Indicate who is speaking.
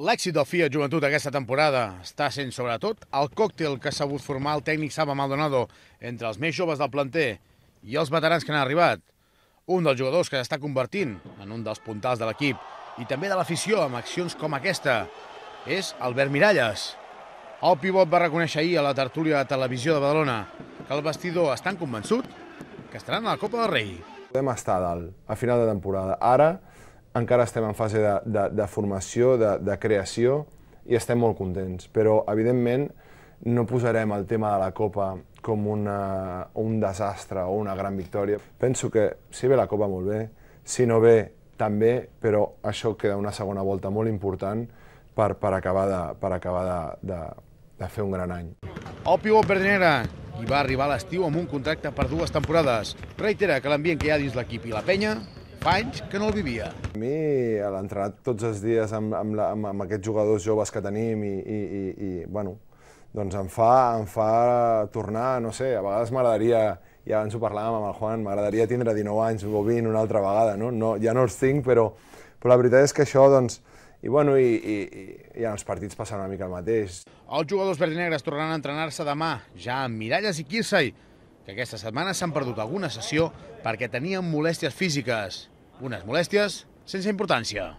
Speaker 1: L'èxit del FIA Joventut aquesta temporada està sent, sobretot, el còctel que s'ha sabut formar el tècnic Saba Maldonado entre els més joves del planter i els veterans que han arribat. Un dels jugadors que s'està convertint en un dels puntals de l'equip i també de l'afició amb accions com aquesta és Albert Miralles. El pivot va reconèixer ahir a la tertúlia de televisió de Badalona que el vestidor està convençut que estaran a la Copa del Rei.
Speaker 2: Podem estar a dalt, a final de temporada. Ara, encara estem en fase de, de, de formació, de, de creació, i estem molt contents. Però, evidentment, no posarem el tema de la Copa com una, un desastre o una gran victòria. Penso que si ve la Copa molt bé, si no ve també, però això queda una segona volta molt important per, per acabar, de, per acabar de, de, de fer un gran any.
Speaker 1: El pivot Pedrinera i va arribar l'estiu amb un contracte per dues temporades. Reitera que l'ambient que hi ha dins l'equip i la penya Fa anys que no el vivia.
Speaker 2: A mi, l'entrenat tots els dies amb, amb, la, amb, amb aquests jugadors joves que tenim i, i, i, i bueno, doncs em fa, em fa tornar, no sé, a vegades m'agradaria i abans ho parlàvem amb el Juan, m'agradaria tindre 19 anys o 20 una altra vegada, no? no ja no els tinc, però, però la veritat és que això, doncs, i, bueno, i, i, i en els partits passa una mica el mateix.
Speaker 1: Els jugadors verdinegres tornaran a entrenar-se demà, ja amb Miralles i Kirsay, que aquesta setmana s'han perdut alguna sessió perquè tenien molèsties físiques. Unes molèsties sense importància.